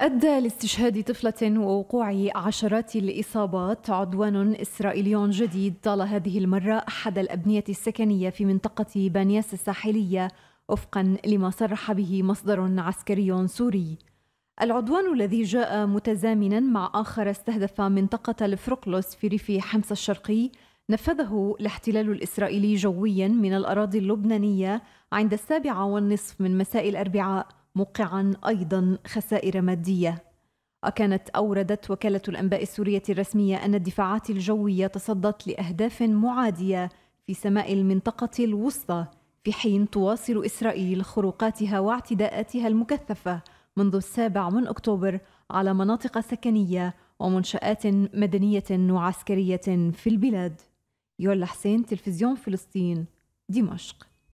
أدى لاستشهاد طفلة ووقوع عشرات الإصابات عدوان إسرائيلي جديد طال هذه المرة أحد الأبنية السكنية في منطقة بانياس الساحلية وفقا لما صرح به مصدر عسكري سوري العدوان الذي جاء متزامنا مع آخر استهدف منطقة الفرقلوس في ريف حمص الشرقي نفذه الاحتلال الإسرائيلي جويا من الأراضي اللبنانية عند السابعة والنصف من مساء الأربعاء موقعا ايضا خسائر ماديه وكانت أوردت وكالة الأنباء السورية الرسمية أن الدفاعات الجوية تصدت لأهداف معادية في سماء المنطقة الوسطى في حين تواصل إسرائيل خروقاتها واعتداءاتها المكثفة منذ السابع من أكتوبر على مناطق سكنية ومنشآت مدنية وعسكرية في البلاد يولا حسين تلفزيون فلسطين دمشق